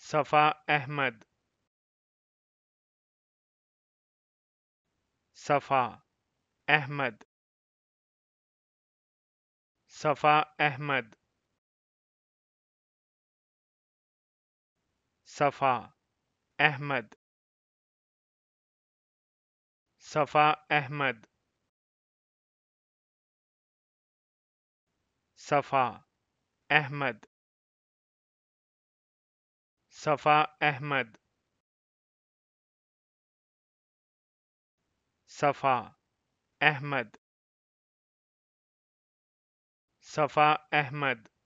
صفاء أحمد صفاء أحمد صفاء أحمد صفاء أحمد صفاء أحمد صفاء أحمد صفاء أحمد صفاء أحمد صفاء أحمد